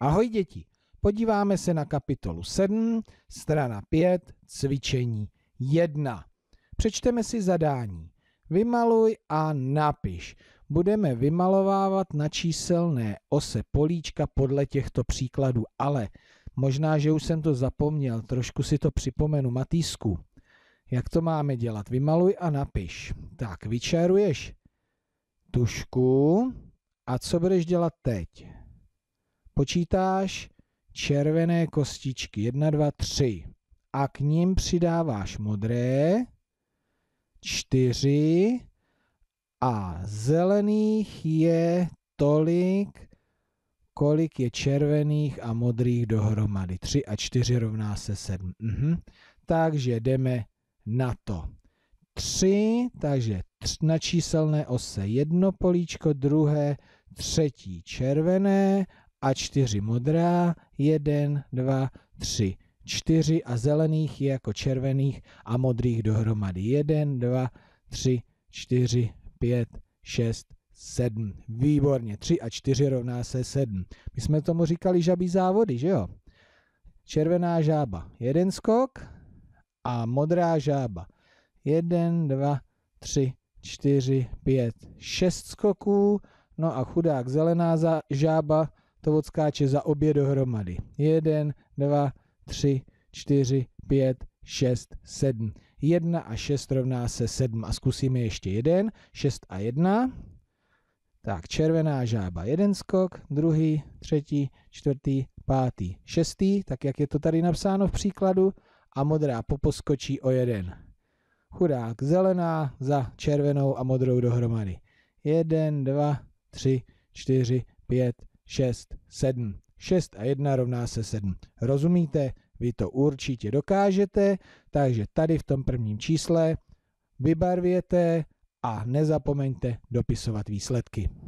Ahoj děti, podíváme se na kapitolu 7, strana 5, cvičení 1. Přečteme si zadání. Vymaluj a napiš. Budeme vymalovávat na číselné ose políčka podle těchto příkladů, ale možná, že už jsem to zapomněl, trošku si to připomenu. Matýsku, jak to máme dělat? Vymaluj a napiš. Tak, vyčaruješ tušku a co budeš dělat teď? počítáš červené kostičky 1, 2, 3 a k ním přidáváš modré 4 a zelených je tolik, kolik je červených a modrých dohromady. 3 a 4 rovná se 7. Mhm. Takže jdeme na to. 3, takže na číselné ose jedno políčko, druhé, třetí červené a čtyři modrá, jeden, dva, tři, čtyři a zelených je jako červených a modrých dohromady. Jeden, dva, tři, čtyři, pět, šest, sedm. Výborně, tři a čtyři rovná se sedm. My jsme tomu říkali žabí závody, že jo? Červená žába, jeden skok a modrá žába. Jeden, dva, tři, čtyři, pět, šest skoků. No a chudák zelená žába to odskáče za obě dohromady. Jeden, dva, tři, čtyři, pět, šest, sedm. 1 a šest rovná se sedm. A zkusíme ještě jeden. Šest a jedna. Tak, červená žába, jeden skok, druhý, třetí, čtvrtý, pátý, šestý, tak jak je to tady napsáno v příkladu, a modrá poposkočí o jeden. Chudák zelená za červenou a modrou dohromady. Jeden, dva, tři, čtyři, pět, 6, 7. 6 a 1 rovná se 7. Rozumíte? Vy to určitě dokážete, takže tady v tom prvním čísle vybarvěte a nezapomeňte dopisovat výsledky.